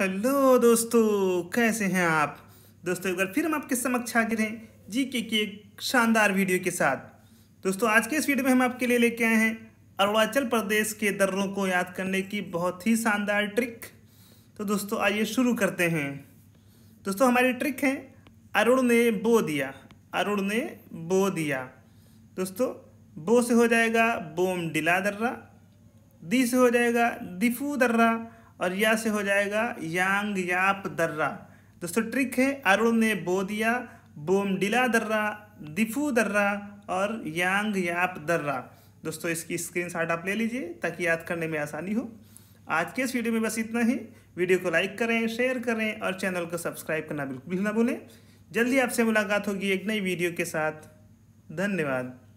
hello दोस्तों कैसे हैं आप दोस्तों एक बार फिर हम आपके समक्ष हाजिर हैं जी के की एक शानदार वीडियो के साथ दोस्तों आज के इस वीडियो में हम आपके लिए लेके आए हैं अरुणाचल प्रदेश के दर्रों को याद करने की बहुत ही शानदार ट्रिक तो दोस्तों आइए शुरू करते हैं दोस्तों हमारी ट्रिक है अरुण ने बो दिया अरुण ने बो दिया दोस्तों बो से हो जाएगा बोम डिला दर्रा दी से हो जाएगा दिफू दर्रा और या से हो जाएगा यांग याप दर्रा दोस्तों ट्रिक है अरुण ने बो दिया बोमडिला दर्रा दिफू दर्रा और यांग याप दर्रा दोस्तों इसकी स्क्रीनशॉट आप ले लीजिए ताकि याद करने में आसानी हो आज के इस वीडियो में बस इतना ही वीडियो को लाइक करें शेयर करें और चैनल को सब्सक्राइब करना बिल्कुल भी ना भूलें जल्दी आपसे मुलाकात होगी एक नई वीडियो के साथ धन्यवाद